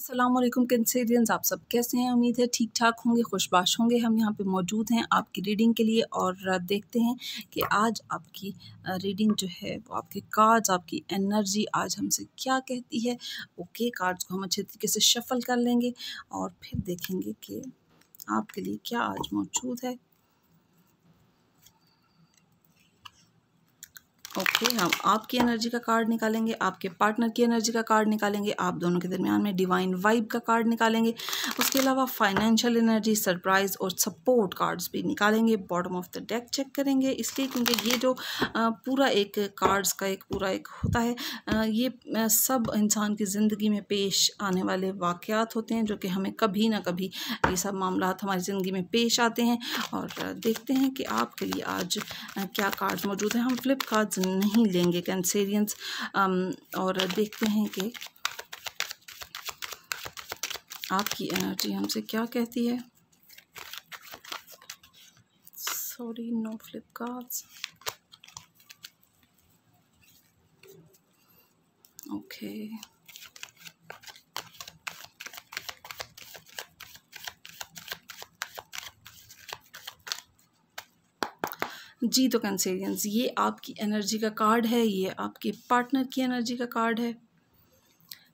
असलम कंसीरियंस आप सब कैसे हैं उम्मीद है ठीक ठाक होंगे खुशबाश होंगे हम यहाँ पे मौजूद हैं आपकी रीडिंग के लिए और देखते हैं कि आज आपकी रीडिंग जो है वो आपके कार्ड्स आपकी एनर्जी आज हमसे क्या कहती है ओके कार्ड्स को हम अच्छे तरीके से शफल कर लेंगे और फिर देखेंगे कि आपके लिए क्या आज मौजूद है ओके okay, हम आपकी एनर्जी का कार्ड निकालेंगे आपके पार्टनर की एनर्जी का कार्ड निकालेंगे आप दोनों के दरमियान में डिवाइन वाइब का कार्ड निकालेंगे उसके अलावा फाइनेंशियल एनर्जी सरप्राइज और सपोर्ट कार्ड्स भी निकालेंगे bottom of the deck check करेंगे इसलिए क्योंकि ये जो पूरा एक कार्ड्स का एक पूरा एक होता है ये सब इंसान की ज़िंदगी में पेश आने वाले वाक़ात होते हैं जो कि हमें कभी ना कभी ये सब मामला हमारी ज़िंदगी में पेश आते हैं और देखते हैं कि आपके लिए आज क्या कार्ड मौजूद हैं हम फ्लिपकार्ट नहीं लेंगे कैंसेरियंस और देखते हैं कि आपकी एनर्जी हमसे क्या कहती है sorry no Flipkart okay okay. जी तो कैंसेरियंस ये आपकी एनर्जी का कार्ड है ये आपके पार्टनर की एनर्जी का कार्ड है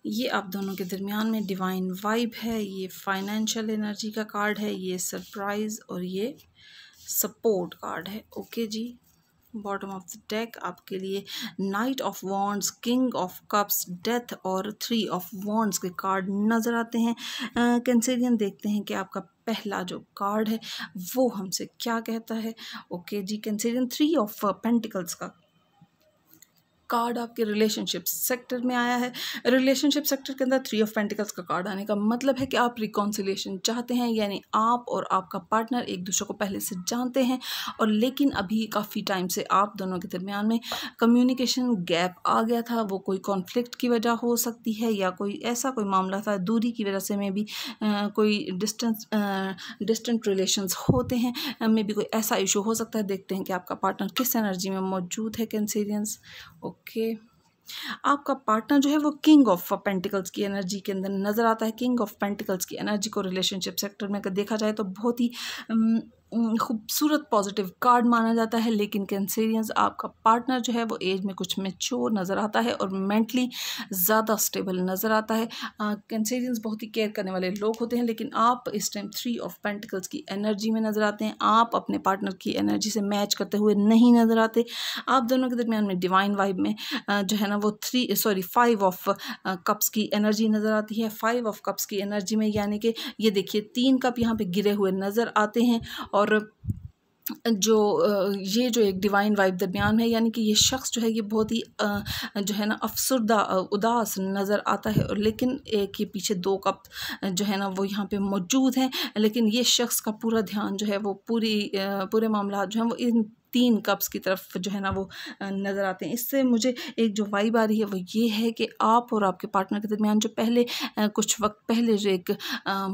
ये आप दोनों के दरमियान में डिवाइन वाइब है ये फाइनेंशियल एनर्जी का कार्ड है ये सरप्राइज़ और ये सपोर्ट कार्ड है ओके जी बॉटम ऑफ द डेक आपके लिए knight of wands king of cups death और थ्री ऑफ वॉन्ड्स के कार्ड नज़र आते हैं कैंसेरियन देखते हैं कि आपका पहला जो कार्ड है वो हमसे क्या कहता है ओके जी कैंसिलियन थ्री ऑफ पेंटिकल्स का कार्ड आपके रिलेशनशिप सेक्टर में आया है रिलेशनशिप सेक्टर के अंदर थ्री ऑफ पेंटिकल्स का कार्ड आने का मतलब है कि आप रिकॉन्सिलेशन चाहते हैं यानी आप और आपका पार्टनर एक दूसरे को पहले से जानते हैं और लेकिन अभी काफ़ी टाइम से आप दोनों के दरमियान में कम्युनिकेशन गैप आ गया था वो कोई कॉन्फ्लिक्ट की वजह हो सकती है या कोई ऐसा कोई मामला था दूरी की वजह से मे भी कोई डिस्टेंस डिस्टेंट रिलेशन होते हैं मे भी कोई ऐसा इशू हो सकता है देखते हैं कि आपका पार्टनर किस एनर्जी में मौजूद है कैंसेरियंस ओके ओके आपका पार्टनर जो है वो किंग ऑफ पेंटिकल्स की एनर्जी के अंदर नज़र आता है किंग ऑफ पेंटिकल्स की एनर्जी को रिलेशनशिप सेक्टर में अगर देखा जाए तो बहुत ही खूबसूरत पॉजिटिव कार्ड माना जाता है लेकिन कैंसेरियंस आपका पार्टनर जो है वो एज में कुछ मेच्योर नज़र आता है और मेंटली ज़्यादा स्टेबल नज़र आता है कैंसेरियंस बहुत ही केयर करने वाले लोग होते हैं लेकिन आप इस टाइम थ्री ऑफ पेंटिकल्स की एनर्जी में नज़र आते हैं आप अपने पार्टनर की एनर्जी से मैच करते हुए नहीं नज़र आते आप दोनों के दरमियान में डिवाइन वाइब में जो है ना वो three sorry five of cups की एनर्जी नज़र आती है फाइव ऑफ कप्स की एनर्जी में यानी कि ये देखिए तीन कप यहाँ पर गिरे हुए नज़र आते हैं और और जो ये जो एक डिवाइन वाइब दरमियान है यानी कि ये शख्स जो है ये बहुत ही जो है ना अफसरदा उदास नज़र आता है और लेकिन एक ये पीछे दो कप जो है ना वो यहाँ पे मौजूद हैं लेकिन ये शख्स का पूरा ध्यान जो है वो पूरी पूरे मामला जो हैं वो इन तीन कप्स की तरफ जो है ना वो नज़र आते हैं इससे मुझे एक जो वाइब आ रही है वो ये है कि आप और आपके पार्टनर के दरमियान जो पहले कुछ वक्त पहले जो एक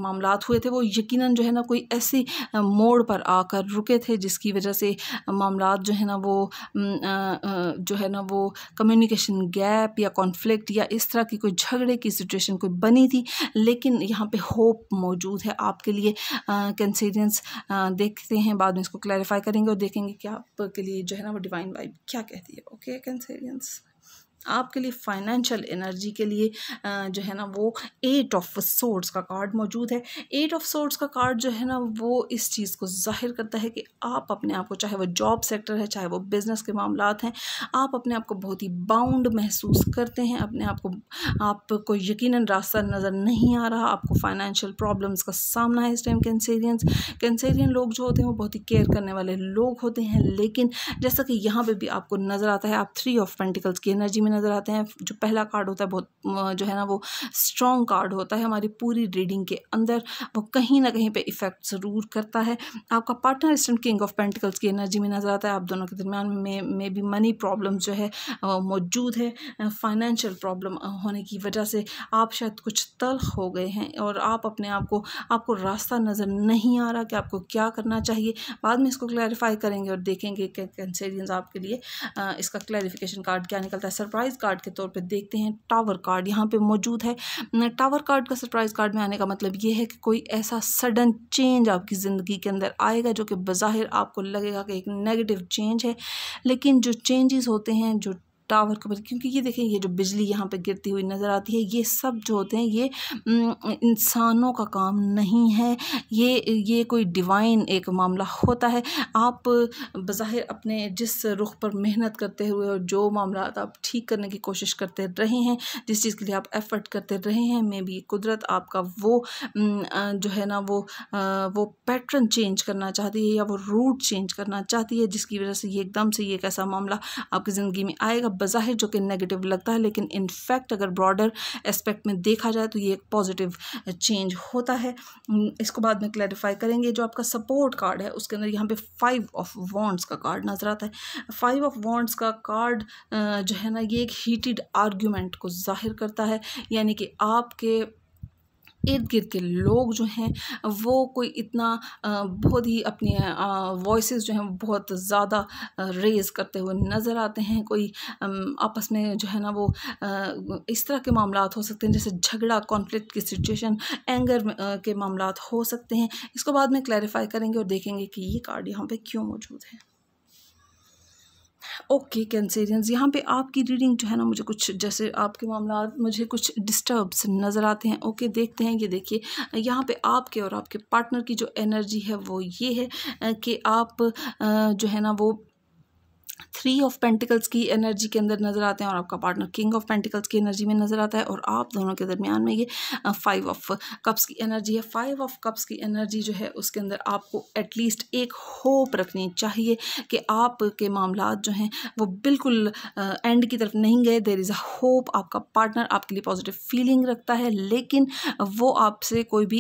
मामला हुए थे वो यकीन जो है ना कोई ऐसी मोड़ पर आकर रुके थे जिसकी वजह से मामला जो है ना वो जो है ना वो कम्युनिकेशन गैप या कॉन्फ्लिक्ट या इस तरह की कोई झगड़े की सिचुएशन कोई बनी थी लेकिन यहाँ पे होप मौजूद है आपके लिए कंसीडेंस देखते हैं बाद में इसको क्लैरिफाई करेंगे और देखेंगे क्या के लिए जो है ना वो डिवाइन वाइब क्या कहती है ओके कैंसेरियंस आपके लिए फाइनेंशियल एनर्जी के लिए जो है ना वो एट ऑफ सोर्ट्स का कार्ड मौजूद है एट ऑफ सोर्ट्स का कार्ड जो है ना वो इस चीज़ को जाहिर करता है कि आप अपने आप को चाहे वो जॉब सेक्टर है चाहे वो बिज़नेस के मामला हैं आप अपने आप को बहुत ही बाउंड महसूस करते हैं अपने आप को आपको यकीन रास्ता नज़र नहीं आ रहा आपको फाइनेंशियल प्रॉब्लम्स का सामना है इस टाइम कैंसेरियंस कैंसेरियन लोग जो होते हैं वो बहुत ही केयर करने वाले लोग होते हैं लेकिन जैसा कि यहाँ पर भी आपको नज़र आता है आप थ्री ऑफ पेंटिकल्स की एनर्जी में नज़र आते हैं जो पहला कार्ड होता है बहुत जो है ना वो स्ट्रॉन्ग कार्ड होता है हमारी पूरी रीडिंग के अंदर वो कहीं ना कहीं पे इफ़ेक्ट ज़रूर करता है आपका पार्टनर स्टेंट किंग ऑफ पेंटिकल्स की एनर्जी में नज़र आता है आप दोनों के दरमियान में मे बी मनी प्रॉब्लम जो है मौजूद है फाइनेंशियल प्रॉब्लम होने की वजह से आप शायद कुछ तलख हो गए हैं और आप अपने आप को आपको रास्ता नज़र नहीं आ रहा कि आपको क्या करना चाहिए बाद में इसको क्लैरिफाई करेंगे और देखेंगे कि कैंसेरियंस आपके लिए इसका क्लैरिफिकेशन कार्ड क्या निकलता है सरप्राइज सरप्राइज़ कार्ड के तौर पे देखते हैं टावर कार्ड यहाँ पे मौजूद है टावर कार्ड का सरप्राइज़ कार्ड में आने का मतलब ये है कि कोई ऐसा सडन चेंज आपकी ज़िंदगी के अंदर आएगा जो कि बाहिर आपको लगेगा कि एक नेगेटिव चेंज है लेकिन जो चेंजेस होते हैं जो टावर के ऊपर क्योंकि ये देखें ये जो बिजली यहाँ पे गिरती हुई नज़र आती है ये सब जो होते हैं ये इंसानों का काम नहीं है ये ये कोई डिवाइन एक मामला होता है आप बज़ाहिर अपने जिस रुख पर मेहनत करते हुए और जो मामला आप ठीक करने की कोशिश करते रहे हैं जिस चीज़ के लिए आप एफ़र्ट करते रहे हैं मे बी कुदरत आपका वो जो है ना वो वो पैटर्न चेंज करना चाहती है या वो रूट चेंज करना चाहती है जिसकी वजह से ये एकदम से ये एक ऐसा मामला आपकी ज़िंदगी में आएगा बज़ाहिर जो कि नेगेटिव लगता है लेकिन इनफैक्ट अगर ब्रॉडर एस्पेक्ट में देखा जाए तो ये एक पॉजिटिव चेंज होता है इसको बाद में क्लैरिफाई करेंगे जो आपका सपोर्ट कार्ड है उसके अंदर यहाँ पे फाइव ऑफ वॉन्ड्स का कार्ड नज़र आता है फाइव ऑफ वॉन्ड्स का कार्ड जो है ना ये एक हीटेड आर्ग्यूमेंट को जाहिर करता है यानी कि आपके इर्द गिर्द के लोग जो हैं वो कोई इतना बहुत ही अपने वॉइसेस जो हैं बहुत ज़्यादा रेज करते हुए नज़र आते हैं कोई आपस में जो है ना वो इस तरह के मामला हो सकते हैं जैसे झगड़ा कॉन्फ्लिक्ट की सिचुएशन एंगर के मामला हो सकते हैं इसको बाद में क्लैरिफाई करेंगे और देखेंगे कि ये कार्ड यहाँ पे क्यों मौजूद है ओके कैंसेरियंस यहाँ पे आपकी रीडिंग जो है ना मुझे कुछ जैसे आपके मामला मुझे कुछ डिस्टर्ब्स नज़र आते हैं ओके okay, देखते हैं ये देखिए यहाँ पे आपके और आपके पार्टनर की जो एनर्जी है वो ये है कि आप जो है ना वो थ्री ऑफ पेंटिकल्स की एनर्जी के अंदर नज़र आते हैं और आपका पार्टनर किंग ऑफ पेंटिकल्स की एनर्जी में नज़र आता है और आप दोनों के दरमियान में ये फाइव ऑफ कप्स की एनर्जी है फाइव ऑफ कप्स की एनर्जी जो है उसके अंदर आपको एटलीस्ट एक होप रखनी चाहिए कि आपके मामला जो हैं वो बिल्कुल एंड की तरफ नहीं गए देर इज़ अ होप आपका पार्टनर आपके लिए पॉजिटिव फीलिंग रखता है लेकिन वो आपसे कोई भी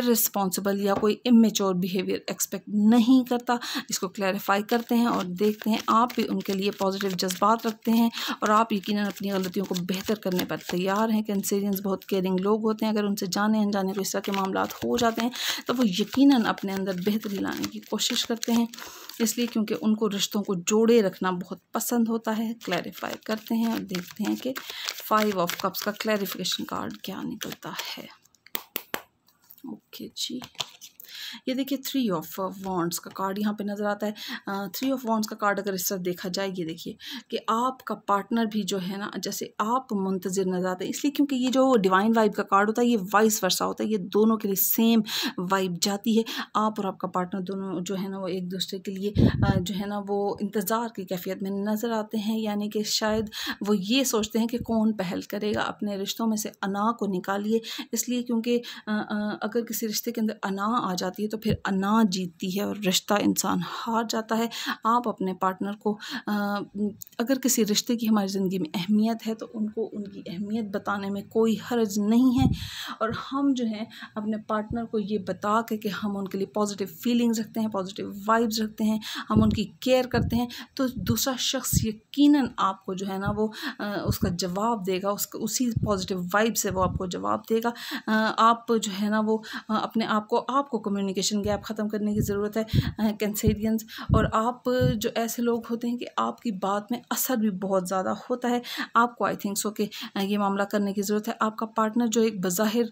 इरिस्पॉन्सिबल या कोई इमेच्योर बिहेवियर एक्सपेक्ट नहीं करता इसको क्लैरिफाई करते हैं और देखते हैं आप उसके उनके लिए पॉजिटिव जज्बात रखते हैं और आप यकीन अपनी गलतियों को बेहतर करने पर तैयार हैं कैंसेरियंस बहुत केयरिंग लोग होते हैं अगर उनसे जाने अनजाने को इस तरह के मामला हो जाते हैं तो वो यकीन अपने अंदर बेहतरी लाने की कोशिश करते हैं इसलिए क्योंकि उनको रिश्तों को जोड़े रखना बहुत पसंद होता है क्लैरिफाई करते हैं और देखते हैं कि फाइव ऑफ कप्स का क्लैरिफिकेशन कार्ड क्या निकलता है ओके जी ये देखिए थ्री ऑफ वॉन्ट्स का कार्ड यहाँ पे नज़र आता है थ्री ऑफ वॉन्ट्स का कार्ड अगर इस तरह देखा जाए ये देखिए कि आपका पार्टनर भी जो है ना जैसे आप मुंतजर नज़र आते हैं इसलिए क्योंकि ये जो डिवाइन वाइब का कार्ड होता है ये वाइस वर्षा होता है ये दोनों के लिए सेम वाइब जाती है आप और आपका पार्टनर दोनों जो है ना वो एक दूसरे के लिए जो है ना वो इंतज़ार की कैफियत में नज़र आते हैं यानी कि शायद वो ये सोचते हैं कि कौन पहल करेगा अपने रिश्तों में से अना को निकालिए इसलिए क्योंकि अगर किसी रिश्ते के अंदर अना आ जाती जाती है तो फिर अना जीतती है और रिश्ता इंसान हार जाता है आप अपने पार्टनर को आ, अगर किसी रिश्ते की हमारी ज़िंदगी में अहमियत है तो उनको उनकी अहमियत बताने में कोई हर्ज नहीं है और हम जो हैं अपने पार्टनर को ये बता के कि हम उनके लिए पॉजिटिव फीलिंग्स रखते हैं पॉजिटिव वाइब्स रखते हैं हम उनकी केयर करते हैं तो दूसरा शख्स यकीन आपको जो है ना वो आ, उसका जवाब देगा उसका उसी पॉजिटिव वाइब से वो आपको जवाब देगा आ, आप जो है ना वो आ, अपने आप को आपको कम्युनिकेट कम्युनिकेशन गैप ख़त्म करने की ज़रूरत है कैंसेरियंस और आप जो ऐसे लोग होते हैं कि आपकी बात में असर भी बहुत ज़्यादा होता है आपको आई थिंक सो कि ये मामला करने की ज़रूरत है आपका पार्टनर जो एक बज़ाहिर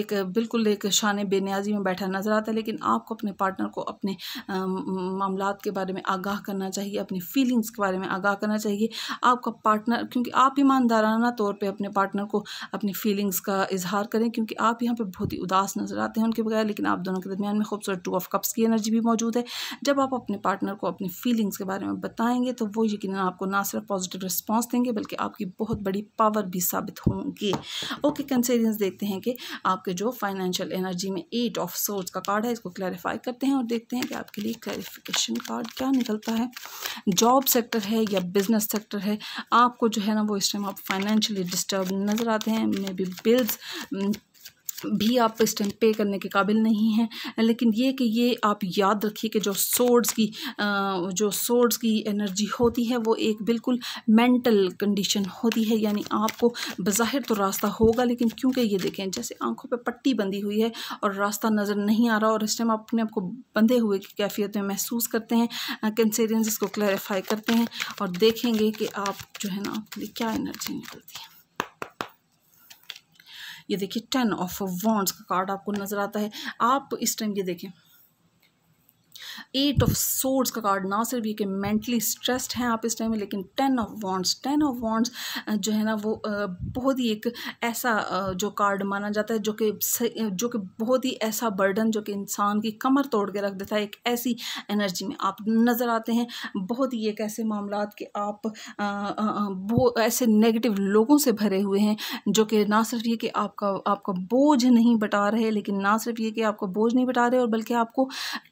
एक बिल्कुल एक शान बेनियाजी में बैठा नज़र आता है लेकिन आपको अपने पार्टनर को अपने मामला के बारे में आगाह करना चाहिए अपनी फीलिंग्स के बारे में आगाह करना चाहिए आपका पार्टनर क्योंकि आप ईमानदाराना तौर पर अपने पार्टनर को अपनी फीलिंग्स का इजहार करें क्योंकि आप यहाँ पर बहुत ही उदास नज़र आते हैं उनके वगैरह लेकिन आप दोनों के दरमियान में खूबसूरत टू ऑफ कप्स की एनर्जी भी मौजूद है जब आप अपने पार्टनर को अपनी फीलिंग्स के बारे में बताएंगे तो वो यकीन आपको ना सिर्फ पॉजिटिव रिस्पॉन्स देंगे बल्कि आपकी बहुत बड़ी पावर भी साबित होंगे ओके कंसेरियंस देखते हैं कि आपके जो फाइनेंशियल एनर्जी में एट ऑफ सोर्स का कार्ड है इसको क्लैरिफाई करते हैं और देखते हैं कि आपके लिए क्लैरिफिकेशन कार्ड क्या निकलता है जॉब सेक्टर है या बिजनेस सेक्टर है आपको जो है ना वो इस टाइम आप फाइनेंशियली डिस्टर्ब नज़र आते हैं मे बी बिल्स भी आप इस टाइम पे करने के काबिल नहीं हैं लेकिन ये कि ये आप याद रखिए कि जो सोर्ड्स की जो सोर्ड्स की एनर्जी होती है वो एक बिल्कुल मेंटल कंडीशन होती है यानी आपको बाहर तो रास्ता होगा लेकिन क्योंकि ये देखें जैसे आंखों पे पट्टी बंधी हुई है और रास्ता नज़र नहीं आ रहा और इस टाइम आप अपने आप को बंधे हुए की कैफियत में महसूस करते हैं कंसेरियंस इसको क्लैरिफाई करते हैं और देखेंगे कि आप जो है ना आपके लिए क्या एनर्जी निकलती है ये देखिए टेन ऑफ वॉन्ट्स का कार्ड आपको नज़र आता है आप इस टाइम ये देखें एट ऑफ सोर्ड्स का कार्ड ना सिर्फ ये कि मेंटली स्ट्रेस्ड हैं आप इस टाइम में लेकिन ten of wands ten of wands जो है ना वो बहुत ही एक ऐसा जो कार्ड माना जाता है जो कि जो कि बहुत ही ऐसा बर्डन जो कि इंसान की कमर तोड़ के रख देता है एक ऐसी एनर्जी में आप नज़र आते हैं बहुत ही एक ऐसे मामला कि आप ऐसे नेगेटिव लोगों से भरे हुए हैं जो कि ना सिर्फ ये कि आपका आपका बोझ नहीं बटा रहे लेकिन ना सिर्फ ये कि आपका बोझ नहीं बटा रहे और बल्कि आपको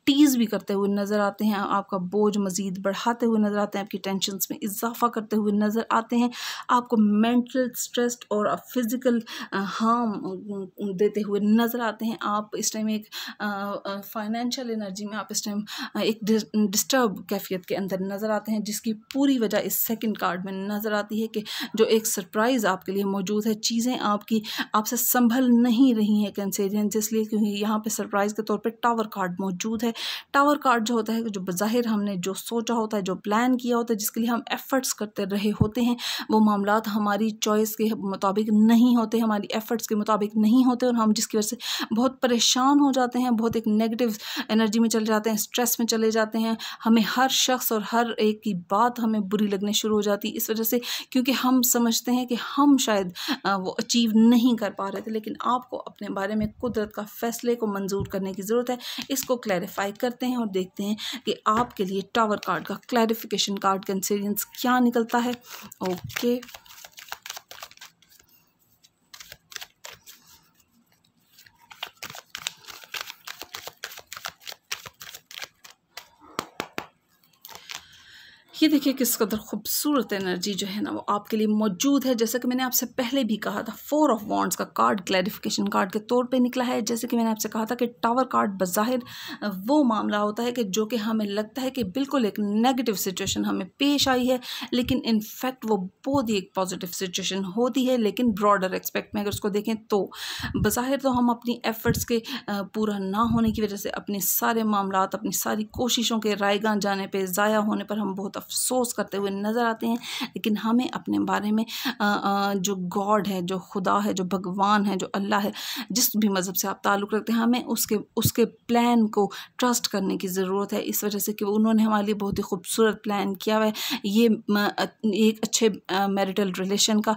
टीज़ भी करते हुए नज़र आते हैं आपका बोझ मज़ीद बढ़ाते हुए नज़र आते हैं आपकी टेंशन में इजाफा करते हुए नज़र आते हैं आपको मैंटल स्ट्रेस और फिज़िकल हार्म देते हुए नज़र आते हैं आप इस टाइम एक फाइनेंशियल एनर्जी में आप इस टाइम एक डिस्टर्ब कैफियत के अंदर नज़र आते हैं जिसकी पूरी वजह इस सेकेंड कार्ड में नज़र आती है कि जो एक सरप्राइज़ आपके लिए मौजूद है चीज़ें आपकी आपसे संभल नहीं रही हैं कैंसेरियन इसलिए क्योंकि यहाँ पर सरप्राइज़ के तौर पर टावर कार्ड मौजूद है टावर कार्ड जो होता है जो बज़ाहिर हमने जो सोचा होता है जो प्लान किया होता है जिसके लिए हम एफ़र्ट्स करते रहे होते हैं वो मामला हमारी चॉइस के मुताबिक नहीं होते हमारी एफ़र्ट्स के मुताबिक नहीं होते और हम जिसकी वजह से बहुत परेशान हो जाते हैं बहुत एक नेगेटिव एनर्जी में चले जाते हैं स्ट्रेस में चले जाते हैं हमें हर शख्स और हर एक की बात हमें बुरी लगने शुरू हो जाती है इस वजह से क्योंकि हम समझते हैं कि हम शायद वो अचीव नहीं कर पा रहे थे लेकिन आपको अपने बारे में कुदरत का फैसले को मंजूर करने की ज़रूरत है इसको क्लैरिफाई करते हैं और देख देखते हैं कि आपके लिए टावर कार्ड का क्लैरिफिकेशन कार्ड कंसीडेंस क्या निकलता है ओके ये देखिए किस कदर खूबसूरत एनर्जी जो है ना वो आपके लिए मौजूद है जैसा कि मैंने आपसे पहले भी कहा था फोर ऑफ वॉन्ट्स का कार्ड क्लैरिफिकेशन कार्ड के तौर पे निकला है जैसे कि मैंने आपसे कहा था कि टावर कार्ड बज़ाहिर वो मामला होता है कि जो कि हमें लगता है कि बिल्कुल एक नेगेटिव सिचुएशन हमें पेश आई है लेकिन इनफैक्ट वो बहुत ही एक पॉजिटिव सिचुएशन होती है लेकिन ब्रॉडर एक्सपेक्ट में अगर उसको देखें तो बज़ाहिर तो हम अपनी एफ़र्ट्स के पूरा ना होने की वजह से अपने सारे मामला अपनी सारी कोशिशों के रायगान जाने पर ज़ाया होने पर हम बहुत अफसोस करते हुए नज़र आते हैं लेकिन हमें अपने बारे में जो गॉड है जो खुदा है जो भगवान है जो अल्लाह है जिस भी मज़हब से आप ताल्लुक़ रखते हैं हमें उसके उसके प्लान को ट्रस्ट करने की ज़रूरत है इस वजह से कि उन्होंने हमारे लिए बहुत ही खूबसूरत प्लान किया हुआ है ये एक अच्छे मैरिटल रिलेशन का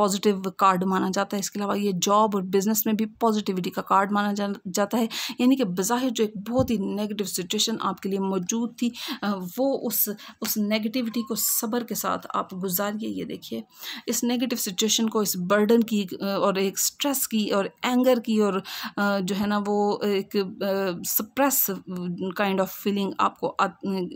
पॉजिटिव कार्ड माना जाता है इसके अलावा ये जॉब और बिज़नेस में भी पॉजिटिविटी का कार्ड माना जाता है यानी कि बज़ाहिर जो एक बहुत ही नेगेटिव सिचुएशन आपके लिए मौजूद थी वो उस उस नेगेटिविटी को सब्र के साथ आप गुजारिए ये देखिए इस नेगेटिव सिचुएशन को इस बर्डन की और एक स्ट्रेस की और एंगर की और जो है ना वो एक सप्रेस काइंड ऑफ फीलिंग आपको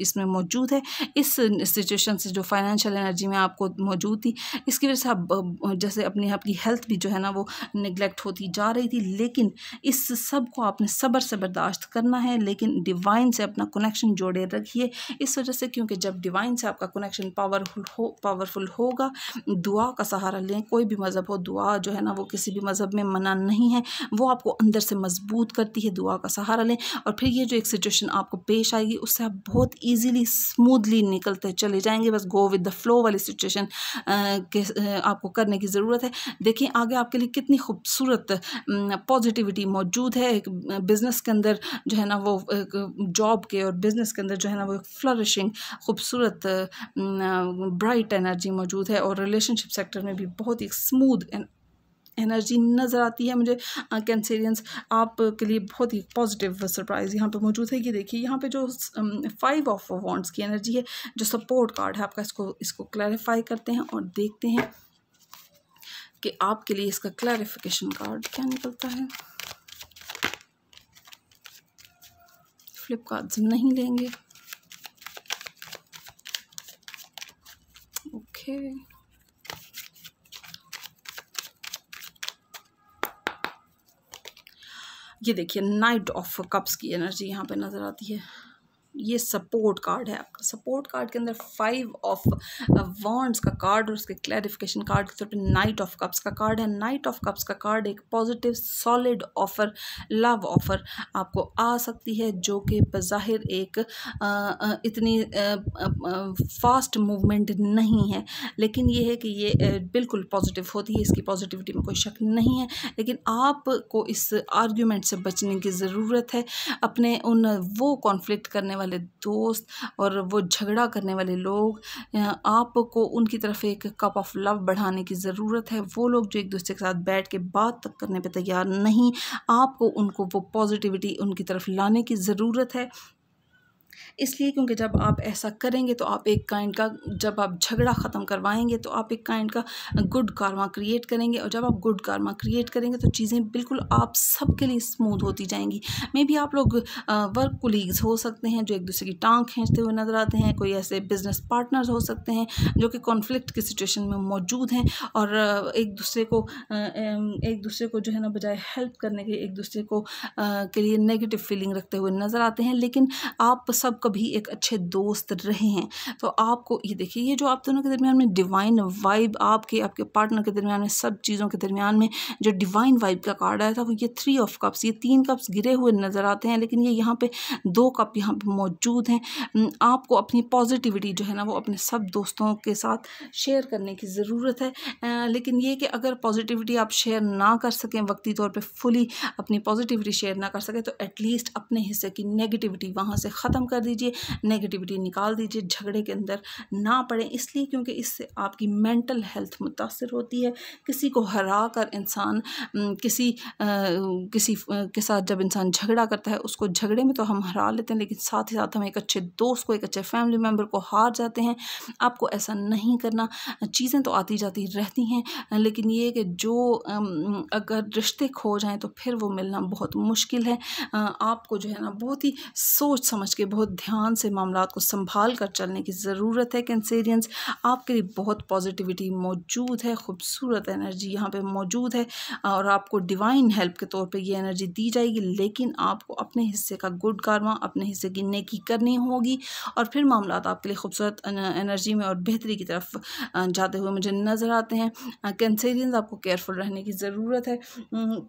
इसमें मौजूद है इस सिचुएशन से जो फाइनेंशियल एनर्जी में आपको मौजूद थी इसकी वजह से आप जैसे अपनी आपकी हेल्थ भी जो है ना वो निगलेक्ट होती जा रही थी लेकिन इस सब को आपने सब्र से बर्दाश्त करना है लेकिन डिवाइन से अपना कनेक्शन जोड़े रखिए इस वजह से क्योंकि जब डिवाइन डिवाइन से आपका कनेक्शन पावरफुल हो पावरफुल होगा दुआ का सहारा लें कोई भी मज़हब हो दुआ जो है ना वो किसी भी मज़हब में मना नहीं है वो आपको अंदर से मजबूत करती है दुआ का सहारा लें और फिर ये जो एक सिचुएशन आपको पेश आएगी उससे आप बहुत ईजीली स्मूथली निकलते चले जाएंगे बस गो विद द फ्लो वाली सिचुएशन के आपको करने की ज़रूरत है देखिए आगे आपके लिए कितनी खूबसूरत पॉजिटिविटी मौजूद है एक बिज़नेस के अंदर जो है ना वो जॉब के और बिज़नेस के अंदर जो है ना वो फ्लरिशिंग खूबसूरत खूबसूरत ब्राइट एनर्जी मौजूद है और रिलेशनशिप सेक्टर में भी बहुत ही स्मूद एनर्जी नज़र आती है मुझे कैंसेरियंस आप के लिए बहुत ही पॉजिटिव सरप्राइज़ यहाँ पे मौजूद है ये देखिए यहाँ पे जो फाइव ऑफ वॉन्ट्स की एनर्जी है जो सपोर्ट कार्ड है आपका इसको इसको क्लैरिफाई करते हैं और देखते हैं कि आपके लिए इसका क्लैरिफिकेशन कार्ड क्या निकलता है फ्लिपकार्ट नहीं लेंगे Okay. ये देखिए नाइट ऑफ कप्स की एनर्जी यहाँ पे नज़र आती है ये सपोर्ट कार्ड है आपका सपोर्ट कार्ड के अंदर फाइव ऑफ वॉन्ड्स का कार्ड और उसके क्लैरिफिकेशन कार्ड के तौर नाइट ऑफ कप्स का कार्ड है नाइट ऑफ कप्स का कार्ड एक positive solid offer love offer आपको आ सकती है जो कि बज़ाहिर एक आ, uh, uh, इतनी फास्ट uh, मूवमेंट नहीं है लेकिन ये है कि ये बिल्कुल पॉजिटिव होती है इसकी पॉजिटिविटी में कोई शक नहीं है लेकिन आपको इस आर्ग्यूमेंट से बचने की ज़रूरत है अपने उन वो कॉन्फ्लिक्ट करने वाले दोस्त और वो वो झगड़ा करने वाले लोग आपको उनकी तरफ एक कप ऑफ लव बढ़ाने की ज़रूरत है वो लोग जो एक दूसरे के साथ बैठ के बात तक करने पर तैयार नहीं आपको उनको वो पॉजिटिविटी उनकी तरफ लाने की ज़रूरत है इसलिए क्योंकि जब आप ऐसा करेंगे तो आप एक काइंड का जब आप झगड़ा ख़त्म करवाएंगे तो आप एक काइंड का गुड कारमा क्रिएट करेंगे और जब आप गुड कारमा क्रिएट करेंगे तो चीज़ें बिल्कुल आप सबके लिए स्मूथ होती जाएंगी मे भी आप लोग वर्क कोलीग्स हो सकते हैं जो एक दूसरे की टांग खींचते हुए नज़र आते हैं कोई ऐसे बिजनेस पार्टनर्स हो सकते हैं जो कि कॉन्फ्लिक्ट की सिचुएशन में मौजूद हैं और एक दूसरे को एक दूसरे को जो है ना बजाय हेल्प करने के एक दूसरे को के लिए नेगेटिव फीलिंग रखते हुए नज़र आते हैं लेकिन आप सब कभी एक अच्छे दोस्त रहे हैं तो आपको ये देखिए ये जो आप दोनों के दरमियान में डिवाइन वाइब आपके आपके पार्टनर के दरमियान में सब चीज़ों के दरमियान में जो डिवाइन वाइब का कार्ड आया था वो ये थ्री ऑफ कप्स ये तीन कप्स गिरे हुए नज़र आते हैं लेकिन ये यहाँ पर दो कप यहाँ पर मौजूद हैं आपको अपनी पॉजिटिविटी जो है ना वो अपने सब दोस्तों के साथ शेयर करने की ज़रूरत है लेकिन ये कि अगर पॉजिटिविटी आप शेयर ना कर सकें वक्ती तौर पर फुली अपनी पॉजिटिविटी शेयर ना कर सकें तो एटलीस्ट अपने हिस्से की नेगेटिविटी वहाँ से ख़त्म कर दीजिए नेगेटिविटी निकाल दीजिए झगड़े के अंदर ना पड़ें इसलिए क्योंकि इससे आपकी मेंटल हेल्थ मुतासर होती है किसी को हरा कर इंसान किसी आ, किसी के साथ जब इंसान झगड़ा करता है उसको झगड़े में तो हम हरा लेते हैं लेकिन साथ ही साथ हम एक अच्छे दोस्त को एक अच्छे फैमिली मेम्बर को हार जाते हैं आपको ऐसा नहीं करना चीज़ें तो आती जाती रहती हैं लेकिन ये कि जो अगर रिश्ते खो जाएँ तो फिर वो मिलना बहुत मुश्किल है आपको जो है ना बहुत ही सोच समझ के बहुत बहुत ध्यान से मामला को संभाल कर चलने की ज़रूरत है कैंसेरियंस आपके लिए बहुत पॉजिटिविटी मौजूद है खूबसूरत एनर्जी यहाँ पे मौजूद है और आपको डिवाइन हेल्प के तौर पे ये एनर्जी दी जाएगी लेकिन आपको अपने हिस्से का गुड कारमा अपने हिस्से की नेकी करनी होगी और फिर मामला आपके लिए खूबसूरत एनर्जी में और बेहतरी की तरफ जाते हुए मुझे नज़र आते हैं कैंसेरियंस आपको केयरफुल रहने की ज़रूरत है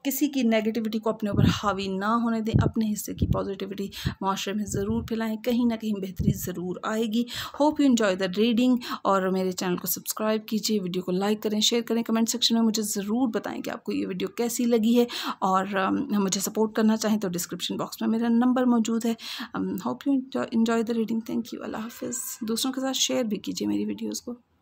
किसी की नेगेटिविटी को अपने ऊपर हावी ना होने दें अपने हिस्से की पॉजिटिविटी माशरे में ज़रूर फैलाएँ करना है कहीं ना कहीं बेहतरी ज़रूर आएगी hope you enjoy the reading और मेरे चैनल को सब्सक्राइब कीजिए वीडियो को लाइक करें शेयर करें कमेंट सेक्शन में मुझे ज़रूर बताएं कि आपको ये वीडियो कैसी लगी है और मुझे सपोर्ट करना चाहें तो डिस्क्रिप्शन बॉक्स में मेरा नंबर मौजूद है hope you enjoy the reading thank you अल्लाह हाफिज़ दूसरों के साथ शेयर भी कीजिए मेरी वीडियोज़ को